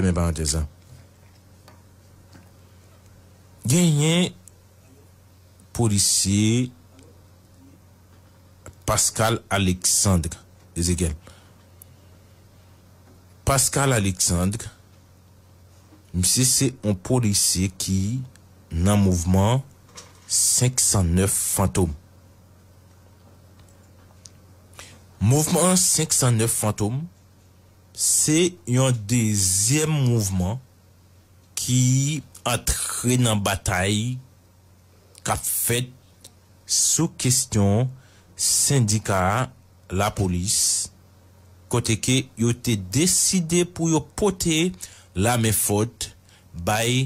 mes hein. Gagné policier Pascal Alexandre Ezekiel. Pascal Alexandre, c'est un policier qui n'a mouvement 509 fantômes. Mouvement 509 fantômes Se yon dezyem mouvman ki atre nan batay ka fet sou kestyon syndikara la polis kote ke yote deside pou yo pote la mefot bay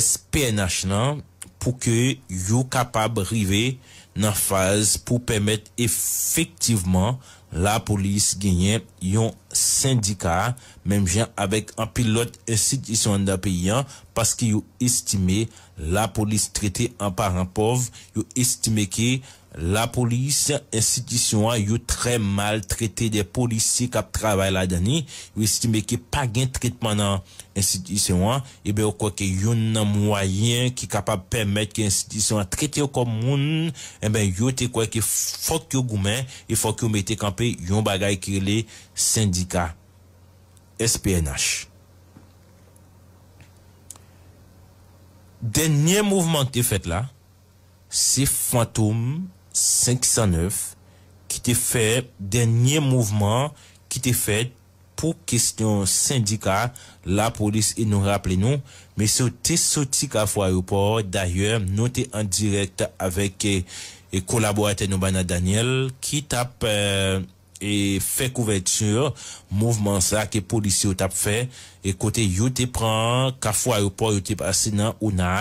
espennach nan pou ke yo kapab rive nan faz pou pemet efektivman la police gagne yon syndicat, même gens avec un pilote institution en pays, hein, parce qu'ils ont estimé la police traitée en parent pauvre, ils estime que la polis, insitisyon an, yo tre mal trete de polisi kap trabay la dani, yo estime ki pa gen trete manan insitisyon an, ebe yo kwa ke yon nan mwayen ki kapab pemet ki insitisyon an trete yo komoun, ebe yo te kwa ke fok yo goumen, e fok yo metekanpe yon bagay ki le syndika SPNH. Denye mouvment te fet la, se fantoum 509 qui était fait dernier mouvement qui était fait pour question syndicat la police et nous rappelons nous mais c'était sorti à l'aéroport d'ailleurs nous en direct avec et eh, eh, collaborateur nous Daniel qui tape euh, E fe kouvertur Mouvement sa ke polisi yo tap fe E kote yo te pran Kafwa yo pou yo te basen nan ONA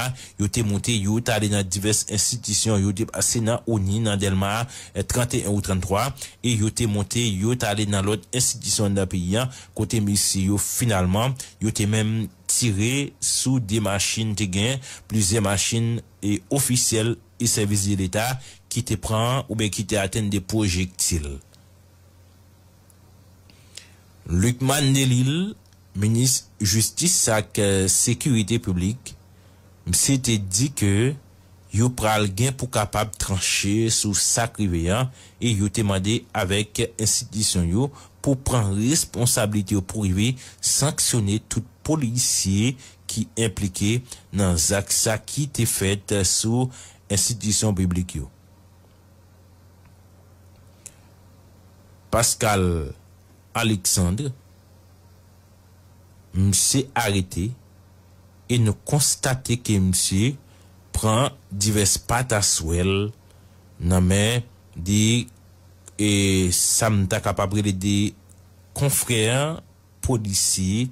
Yo te monte yo ta ale nan diverse Insitisyon yo te basen nan ONI Nan Delmar eh, 31 ou 33 E yo te monte yo ta ale nan lot Insitisyon nan Piyan Kote misi yo finalman Yo te menm tire sou de machin te gen Plize machin E ofisyel e servis de l'Etat Ki te pran ou be ki te aten De projektyl Lukman Nelil, Ministre Justice Sak euh, Sekurite Publik, mse te di ke yo pral gen pou kapab tranche sou sakriveyan e yo temade avek insidisyon yo pou pran responsabilite yo pou rive sanksyone tout polisye ki implike nan zak sak ki te fet euh, sou insidisyon publik yo. Pascal Aleksandre mse arete e nou konstate ke mse pran divers pat aswel nan men di e sa mta kapabre de konfreyan polisi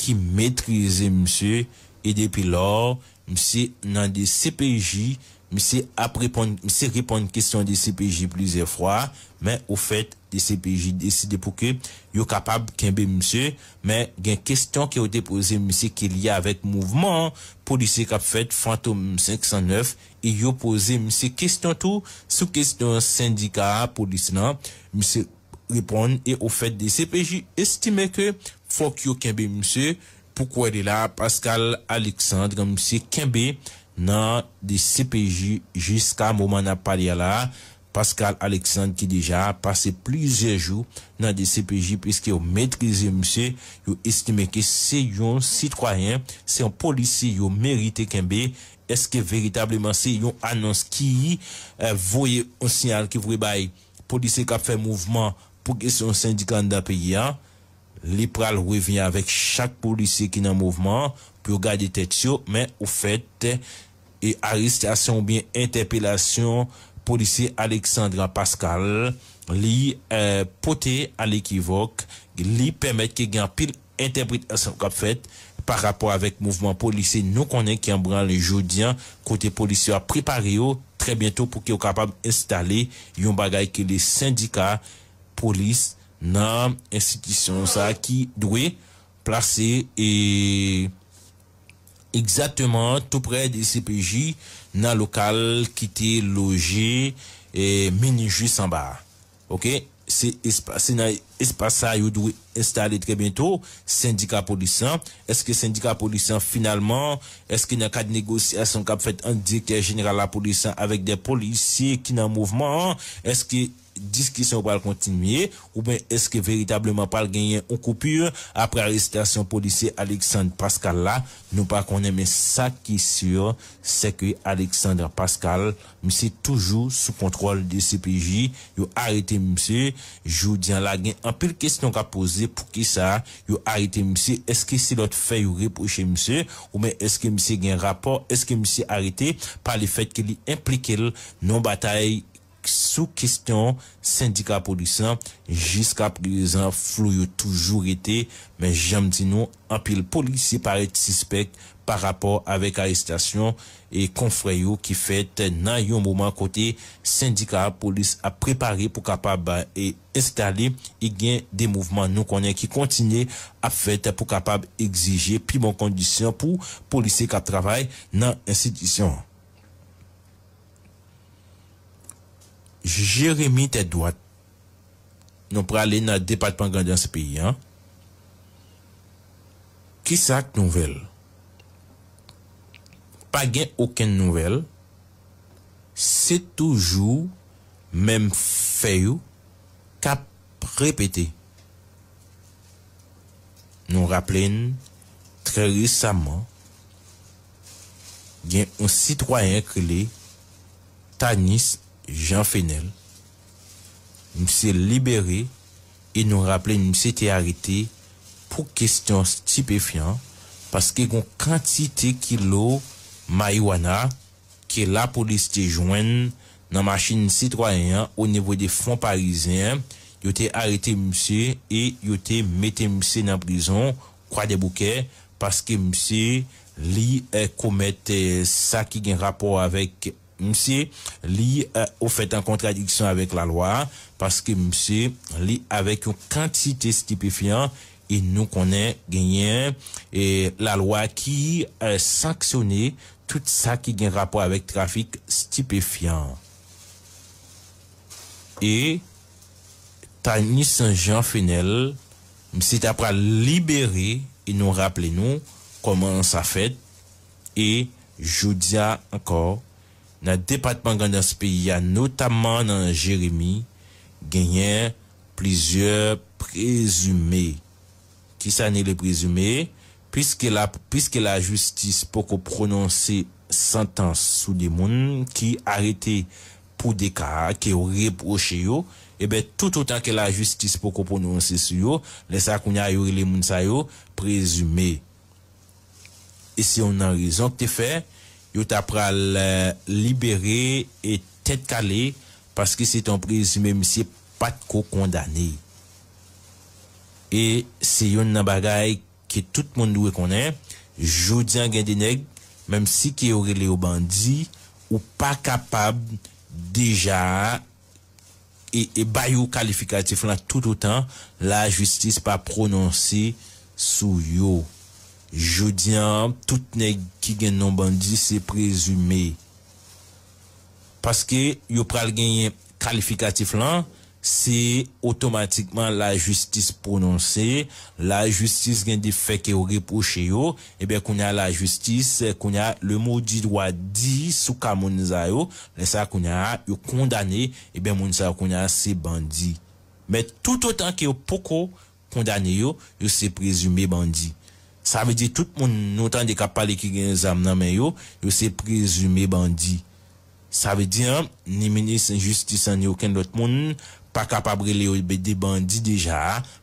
ki metrize mse e depi lor mse nan de CPJ mse ap repon mse repon kestyon de CPJ plize fwa men ou fet De CPJ deside pou ke yo kapab kenbe msye Men gen keston ki yo te pose msye ki liye avet mouvman Polise kap fet fantom 509 E yo pose msye keston tou sou keston syndika polise nan Msye repon e ou fet de CPJ estime ke Fok yo kenbe msye pou kwa de la Pascal Alexandre Msye kenbe nan de CPJ jiska mouman apari ala Pascal Alexandre ki deja a pase plizejou nan de CPJ piske yo metrize mse yo eskime ke se yon sitkwayen se yon polisi yo merite kenbe eske veritableman se yon annons euh, ki voye on sinyal ki vwe bay polisi kap fe mouvman pou gese yon sindikan da peyi a lipral revyen avek chak polisi ki nan mouvman pou yo gade tet yo men ou fete e aristasyon ou bien interpelasyon policier Alexandre Pascal li euh, poté à l'équivoque li permet qu'il y ait pile interprétation qu'a fait par rapport avec mouvement policier nous connaît qui en branle jeudi hein, côté policier a préparé très bientôt pour qu'ils capable installer un bagage que les syndicats police nan institution ça qui doit placer et exactement tout près des CPJ dans le local qui était logé et mini juste en bas. Ok? C'est espace, c'est espace ça, doit installer très bientôt, syndicat policier. Est-ce que syndicat policier, finalement, est-ce qu'il n'y a négociation qui fait un directeur général la police avec des policiers qui n'ont mouvement? Est-ce que discussion va continuer ou bien est-ce que véritablement pas gagner une coupure après arrestation policier Alexandre Pascal là nous pas qu'on mais ça qui est sûr c'est que Alexandre Pascal c'est toujours sous contrôle de CPJ a arrêté monsieur Joudian la un en pile question qu'a poser pour qui ça a arrêté monsieur est-ce que c'est l'autre fait yo reprocher monsieur ou bien est-ce que monsieur gagne rapport est-ce que monsieur arrêté par le fait qu'il est impliqué non bataille Sou kistyon, syndika polisan jiska prizan flou non, yo toujou ete men jam di nou apil polisi pare tispek pa rapor avek aristasyon E konfrey yo ki fet nan yon mouman kote, syndika polis a prepari pou kapab e estale e gen de mouman nou konen ki kontine a fet pou kapab exije pi bon kondisyon pou polisi ka travay nan insidisyon Jeremie Tedouat nou prale nan depatman gandyan se peyi an, ki sak nouvel? Pa gen oken nouvel, se toujou menm feyou kap repete. Nou rapplen, tre resaman, gen un sitwayen kile Tanis Adonis. Jean Fenel, mse libere e nou rappele mse te arete pou kestyon stipifyan paske kon kantite kilo maywana ke la polis te jwen nan machin sitwayen ou nevo de fon parizien, yo te arete mse e yo te mette mse nan prizon kwa de bouke paske mse li komete sa ki gen rapport avek monsieur li euh, au fait en contradiction avec la loi parce que monsieur li avec une quantité stupéfiante, et nous connaît gagné et la loi qui euh, sanctionne sanctionné tout ça qui a rapport avec trafic stupéfiant et Tani Saint-Jean Fenel monsieur après libéré et nous rappelez nous comment ça fait et je dis encore nan depatman gandans peyi ya, notaman nan Jeremie, genyen plizye prezume. Kisa ne le prezume, piskè la justice pou kon prononse santans sou de moun, ki arete pou de ka, ki ou reproche yo, ebe eh tout o tan ke la justice pou kon prononse sou yo, lesa koun ya yori le moun sa yo, prezume. E se yon nan rezon te fey, yo tap pral euh, libere e tet kale paske se ton prezime misye pat ko kondane. E se yon nan bagay ki tout moun nou e konen, joudian gen deneg, memsi ki yore le o bandi, ou pa kapab deja, e bayou kalifikatif lan tout o tan, la justice pa prononse sou yo. Jou diyan, tout nek ki gen non bandi se prezume. Paske, yo pral genye kalifikatif lan, se otomatikman la justis prononse, la justis gen de fe ke yo repoche yo, e ben kouna la justis, kouna le mou di dwa di sou ka mounza yo, lesa kouna yo kondane, e ben mounza yo kouna se bandi. Met tout otan ke yo poko kondane yo, yo se prezume bandi. Sa ve di tout moun notan de kap pale ki gen zam nan men yo, yo se prezume bandi. Sa ve di, ni menis en justis an yo ken lot moun, pa kapabre le yo be de bandi deja,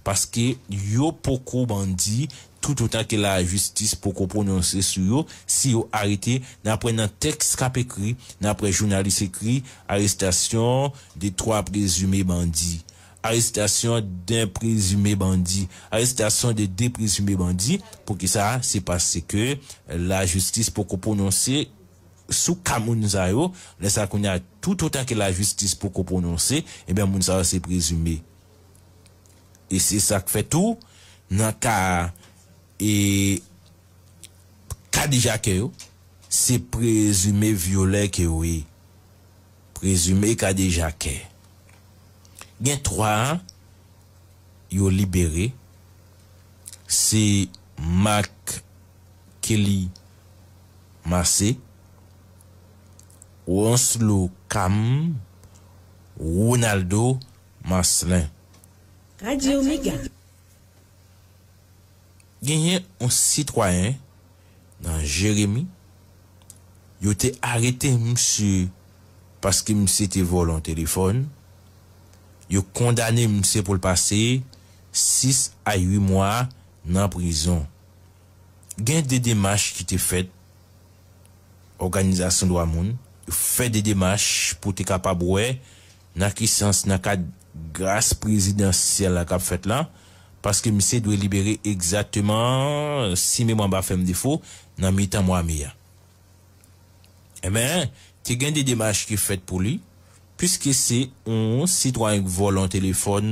paske yo poko bandi tout an tan ke la justis poko prononse sou yo, si yo arete nan pre nan tekst kap ekri, nan pre jounalisekri, arrestasyon de 3 prezume bandi. Arrestasyon d'un prezumé bandi Arrestasyon de deprezumé bandi Pou ki sa, se pase ke La justis pou ko prononse Sou ka mounzayou Nè sa konye a tout otan ke la justis Pou ko prononse, e ben mounzayou se prezumé E se sa k fè tou Nan ka E Kade jakè yo Se prezumé viole ke wè Prezumé kade jakè Gen 3, yo libere, se Mark Kelly Massey, ou Onslo Kam, ou Ronaldo Maslin. Radio Mega. Gen yon sitwayen nan Jeremy, yo te arete msye paske msye te volon telefon, yo kondane mse pou l'pase 6 a 8 mwa nan prizon. Gen de demache ki te fet organizasyon lwa moun, yo fet de demache pou te kapabwe nan ki sens nan ka gas prezidansyel la kap fet lan paske mse dwe libere egzatman si mwen ba fem defo nan mi tan mwa miya. Emen, eh te gen de demache ki fet pou li Puske se on sitwa yon volon telefon,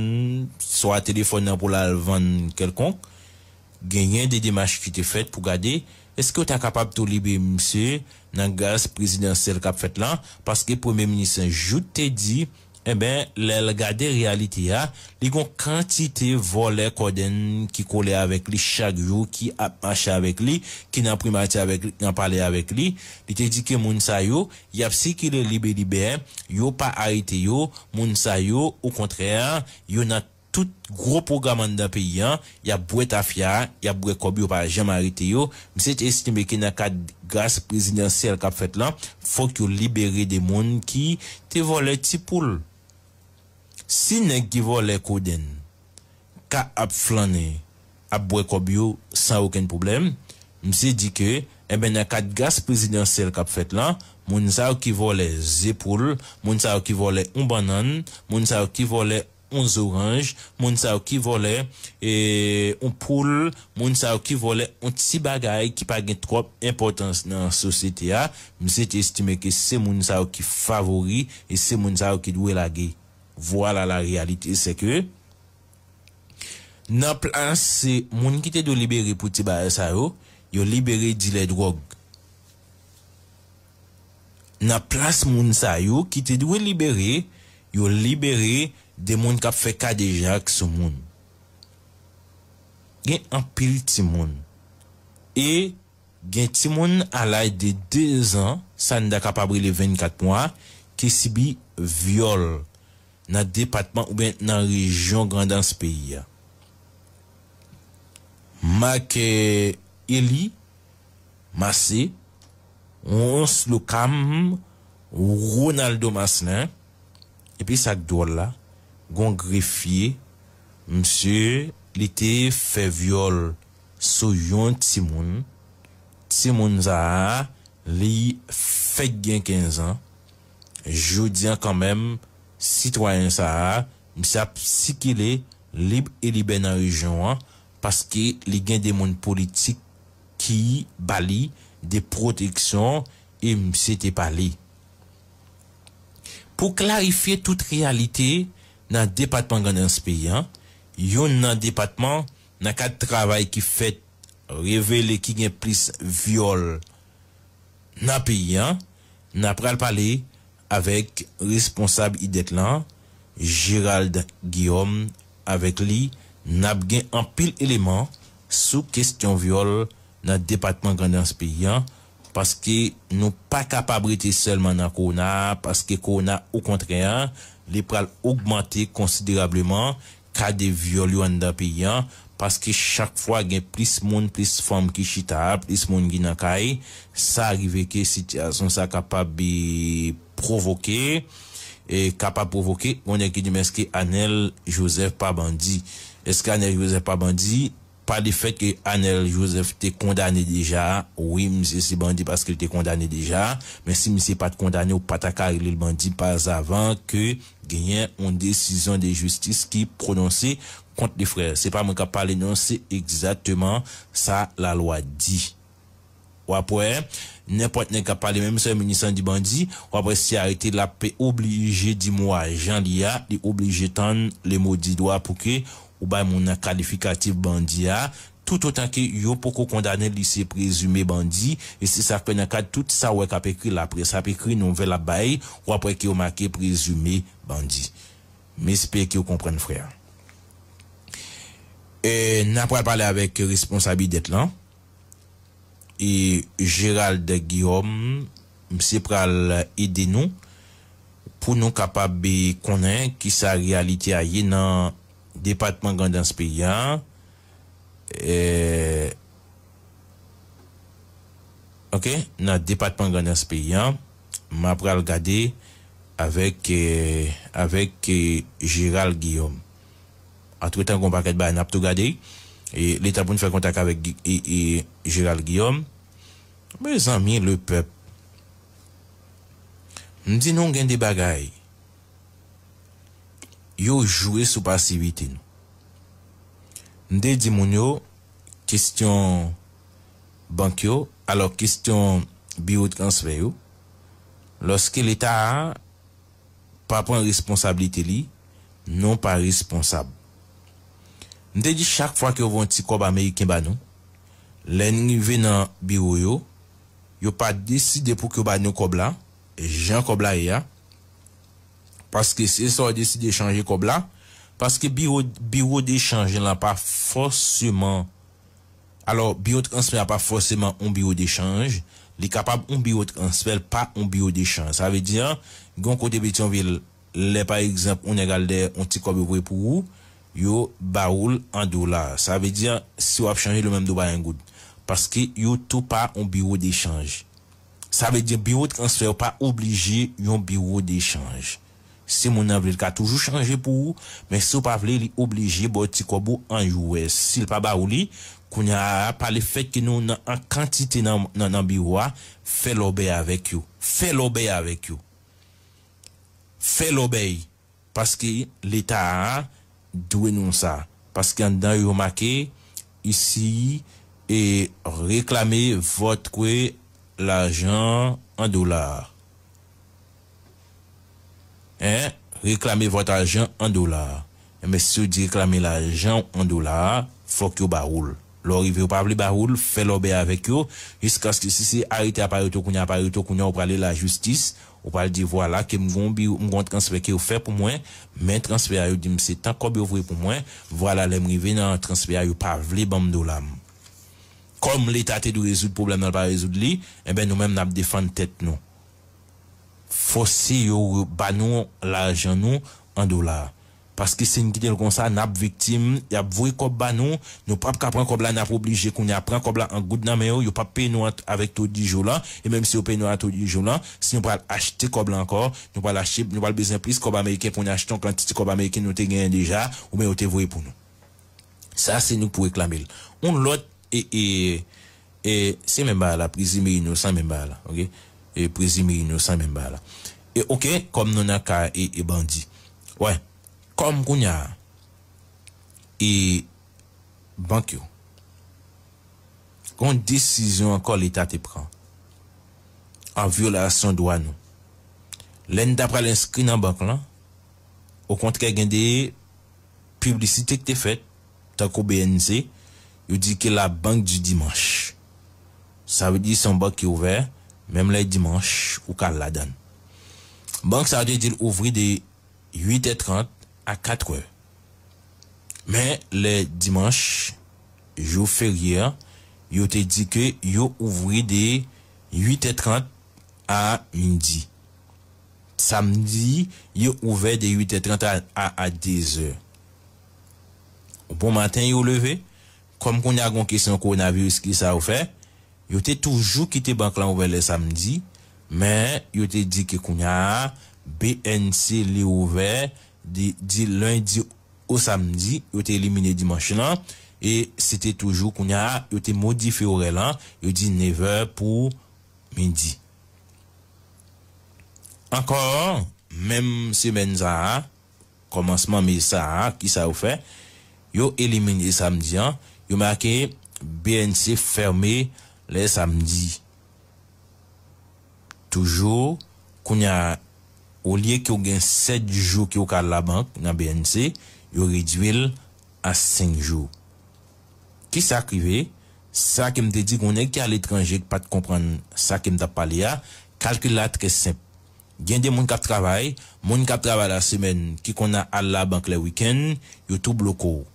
so a telefon nan pou la alvan kelkon, genyen de dimaj ki te fet pou gade, eske ou te akapap to libe mse nan gaz prezidanser kap fet lan, paske pweme minisan jout te di... E ben, lèl gade realite ya, li kon kantite vole koden ki kole avèk li chak yo ki ap mache avèk li, ki nan primati avèk li, nan pale avèk li, li te dike moun sa yo, yap si ki le libe-libe, yo pa aite yo, moun sa yo, ou kontreya, yo nan tout gro programan da peyi ya, yap bwe ta fya, yap bwe kobyo pa jem aite yo, mi se te estime ki nan kat gaz prezident sel kap fet lan, fok yo libere de moun ki te vole tipoul. Si ne givole koden, ka ap flane, ap bwe kobyo san ouken problem, mse di ke, ebe eh na kat gas prezidansel kap fet lan, moun sa ou kivole zepoul, moun sa ou kivole un banan, moun sa ou kivole un zoranj, moun sa ou kivole eh, un poul, moun sa ou kivole un tsi bagay ki pa gen trop importans nan sosete ya, mse te estime ke se moun sa ou ki favori e se moun sa ou ki dwe lagey. Voil a la realite seke. Na plas se moun ki te do libere pou ti bae sa yo, yo libere di le drog. Na plas moun sa yo, ki te do libere, yo libere de moun kap fe ka deja kso moun. Gen apil ti moun. E gen ti moun alay de 2 an, san da kap apri le 24 mwa, ke si bi viole. nan depatman ou ben nan rejyon grandan se peyi ya. Make Eli Masi Ons Loukam Ronaldo Maslin epi sakdou la gon grefye msye li te fevyol so yon timoun timoun za li fegyen 15 an joudian kanmem Citoyen sa a, msa psikile, libe e libe nan rejon an, paske li gen de moun politik ki bali de proteksyon e mse te pali. Po klarifiye tout realite nan depatman gandans peyi an, yon nan depatman nan kat travay ki fet revele ki gen plis viol nan peyi an, nan pral pali, avèk responsab idèt lan... Gérald Guillaume... avèk li... nab gen an pil eleman... sou kestyon viol... nan depatman gandans pe yon... paske nou pa kapabrite... selman nan kou na... paske kou na ou kontreyan... le pral augmente konsiderableman... ka de viol yon dan pe yon... paske chak fwa gen plis moun... plis fom ki chita... plis moun gin an kay... sa arrive ke sityason sa kapab bi... provoquer et capable provoquer on est qui dit mais est-ce que Anel Joseph pas bandit est-ce qu'Anel Joseph pas bandit par le fait que Anel Joseph était condamné déjà oui monsieur c'est bandit parce qu'il était condamné déjà mais si monsieur pas condamné ou pas il est bandit pas avant que gagne une décision de justice qui prononcée contre les frères c'est pas moi qui parle non c'est exactement ça la loi dit Ou apwe, nèpote nè ka pale mèm se menisan di bandi, ou apwe si a ete la pe oblige di mwa jan li a, li oblige tan le modi do a pouke ou bay moun nan kalifikatif bandi a. Tout o tanke yo pou ko kondane li se prezume bandi, e si sa fpe nan kad tout sa wè ka pe kri la pre, sa pe kri nou ve la bay, ou apwe ki yo make prezume bandi. Mè se pe ki yo kompren freya. E, nèpote pale avèk responsabi det lan. Gérald Guillaume mse pral ide nou pou nou kapab konen ki sa realiti a ye nan depatman gandans pe ya e ok nan depatman gandans pe ya m ap pral gade avek e, e, Gérald Guillaume atwe tan kon paket ba an ap tou gade e leta pou nou fe kontak avek e, Gérald Guillaume Mbe zanmye lè pep. Ndi nou gen di bagay. Yo jwè sou pasivite nou. Ndi di moun yo, kistyon bank yo, alò kistyon biro tkansve yo, loske l'Etat a, pa pon responsabilite li, nou pa responsab. Ndi di chak fwa ki yo vwant si kou ba me yi ken ba nou, lè ni venan biro yo, yo pa deside pou ki yo ba nou kob la, e jen kob la e ya, paske se so a deside e chanje kob la, paske biwo de chanje la pa fosseman, alo biwo de chanje la pa fosseman on biwo de chanje, li kapab on biwo de chanje, l pa on biwo de chanje, sa ve diyan, gon kote beti an vil, le pa egzamp ou negal de, onti kob yo vwe pou ou, yo ba oul an do la, sa ve diyan, si yo ap chanje le menm do ba yon goud, Paske yon tou pa yon biwo de chanj. Sa ve de biwo tan se yon pa oblije yon biwo de chanj. Se moun nan vle li ka toujou chanje pou ou, men se yon pa vle li oblije botiko bou an yon wes. Sil pa ba ou li, kou nyan a pa li fet ki nou nan an kantite nan biwa, fe lo bey avek yon. Fe lo bey avek yon. Fe lo bey. Paske l'Etat a douen nou sa. Paske yon dan yon make, isi yon, E reklame vot kwe l'ajan an dolar. E reklame vot ajan an dolar. E mese di reklame l'ajan an dolar, fok yo baroul. Lo rive yo pavle baroul, fe lobe avek yo. Jiska skisi se aite apayouto kwenye, apayouto kwenye ou prale la justis. Ou prale di wala ke mvon bi yo mgon transfer ki yo fe pou mwen. Men transfer yo di mse tanko bi yo vwe pou mwen. Wala lem rive nan transfer yo pavle bom dolam. kom l'Etat te do rezoud problem nan pa rezoud li, ebe eh nou menm nan ap defan tet nou. Fosi yo ban nou la ajan nou an dolar. Paske senkite l kon sa, nan ap viktim, y ap vwe kop ban nou, nou pap kapran kop la nan ap oblije kon y ap pran kop la an gout nan men yo, yo pap pe nou an avèk tou di joulan, e menm se yo pe nou an tou di joulan, se nou pal achete kop la ankor, nou pal achete, nou pal bezin plis kop Amerike pou ni achete an klantiti kop Amerike nou te genyen deja, ou men yo te vwe pou nou. Sa senkite pou reklam el. On lot, e, e, e se men ba la prezime ino san men ba la e prezime ino san men ba la e okey, kom non a ka e, e bandi wè, kom koun ya e bank yo kon disisyon akor l'Etat te pran an violasyon do an len dapre l'inskri nan bank lan o kontre gen de publisitek te fet tako BNZ yo di ke la bank di dimanche. Sa we di son bank ki ouve, mem le dimanche ou kal la dan. Bank sa de di ouvri de 8.30 a 4.00. Men le dimanche, jou ferier, yo te di ke yo ouvri de 8.30 a 1.00. Samdi, yo ouve de 8.30 a 10.00. Bon matin yo leve, kom kon yon agon kesyon kon avyo eski sa ou fe... yote toujou kite bank lan ouvel le samdi... men yote di ke kon yon a... BNC li ouvel... di lundi ou samdi... yote elimine dimansi lan... e sete toujou kon yon a... yote modi fe ouvel lan... yote neve pou midi. Ankon... menm semen zara... komansman mi sa a... ki sa ou fe... yote elimine samdi lan... yo maken BNC ferme le samdi. Toujou, kounya ou liye ki ou gen 7 jou ki ou ka la bank na BNC, yo ridwil a 5 jou. Ki sa krive, sa kem de di koune ki al etranjek pat kompran sa kem da pali ya, kalkyla tre semp. Gende moun kap travay, moun kap travay la semen, ki konan al la bank le wiken, yo tou bloko ou.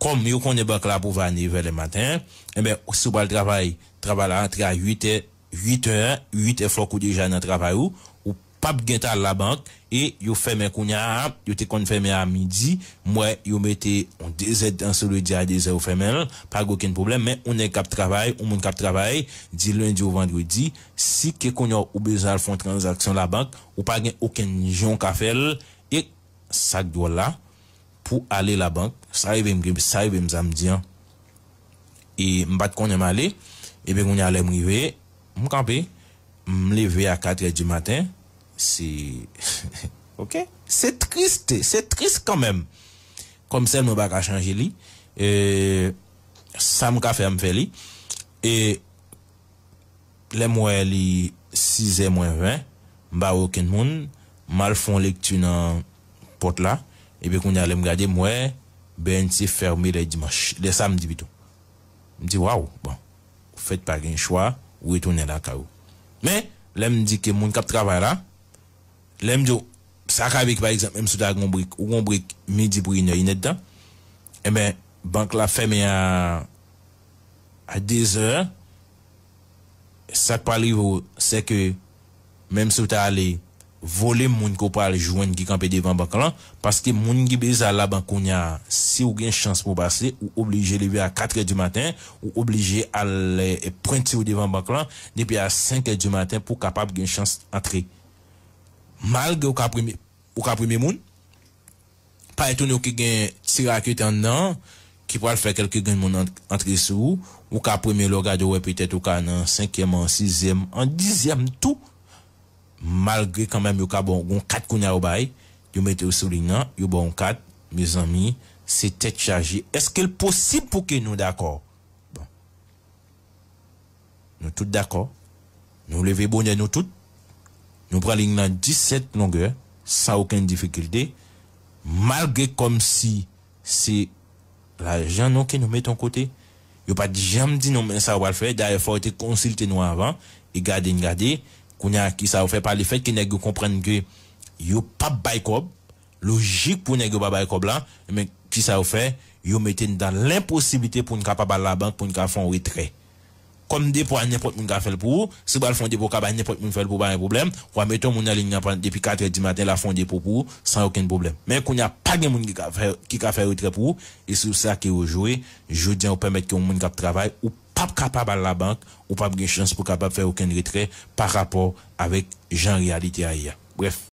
kom yo kon e bak la pou vane vele maten, eh ebe, soubal travay, travay la antre a 8 e, 8 e, 8 e fokou deja nan travay ou, ou pap gen tal la bank, e yo femen kon ya, yo te kon femen a midi, mwen yo mette, on deze dansolou di a deze ou femen, pa goken problem, men ou ne kap travay, ou moun kap travay, di lundi ou vendredi, si ke kon yo ou bezal fon transaksyon la bank, ou pa gen oken jon ka fel, e sak do la, pou ale la bank. Sa ebe m gribe, sa ebe m zamdian. E m bat konye male, ebe konye ale e m gribe, m kampe, m leve a 4 e di maten. Se... Ok? Se triste, se triste kanmem. Komsel m bak a chanje li, e sa m kafe m fe li, e le mwe li 6 e mwen 20, m ba woken moun, m al fon lek tu nan pot la, Ebe konye alem gade mwè, BNC fermi lè Dimash, lè sa mdibito. Mdi waw, bon, Fèt pa gen chwa, wè tonen la ka ou. Men, lem di ke moun kap trabaya la, Lem di yo, Sakabik, par exemple, msouta gombrik, Ou gombrik midi pou inè inè dda, Ebe, bank la fermi a, A dezè, Sa palivou, Se ke, Mem souta ale, vole moun ko pa al jwen ki kampe devan bak lan, paske moun ki bezal la bankoun ya, si ou gen chans pou pase, ou oblige le ve a 4 e di maten, ou oblige al prenti ou devan bak lan, depi a 5 e di maten pou kapap gen chans entre. Malge ou ka prime moun, pa etoun ou ki gen tira kwen tan nan, ki pa al fekel ki gen moun entre sou, ou ka prime lor adowe petet ou ka nan 5e man, 6e man, 10e man, tou moun. malgré quand même, il y a bon 4 kounya au bail, il mette au soulignant, il bon 4, mes amis, c'est tête chargée. Est-ce qu'il est possible pour que nous d'accord? Bon. Nous tous d'accord. Nous levons bonnet nous tous. Nous prenons dans 17 longueurs, sans aucune difficulté. Malgré comme si c'est l'argent non que nous mettons côté. Il n'y a pas jamais dit non, mais ça va le faire. D'ailleurs, il faut te consulter nous avant et garder, garder qu'on a qui ça fait par le fait que nèg comprennent que yo pas bay logique pour nèg pas bay là mais qui ça fait yo mettez dans l'impossibilité pour une capable la banque pour une faire un retrait comme dépôt n'importe qui fait pour si vous font dépôt capable n'importe qui fait pour pas un problème ou mettons mon en ligne depuis 4 h du matin la fondée pour pour sans aucun problème mais qu'on n'y a pas de monde qui fait qui fait retrait pour et c'est ça que vous jouez je dis on permettre que monde qui travaille ou e pas capable à la banque ou pas de chance pour capable faire aucun retrait par rapport avec Jean réalité ailleurs. Bref.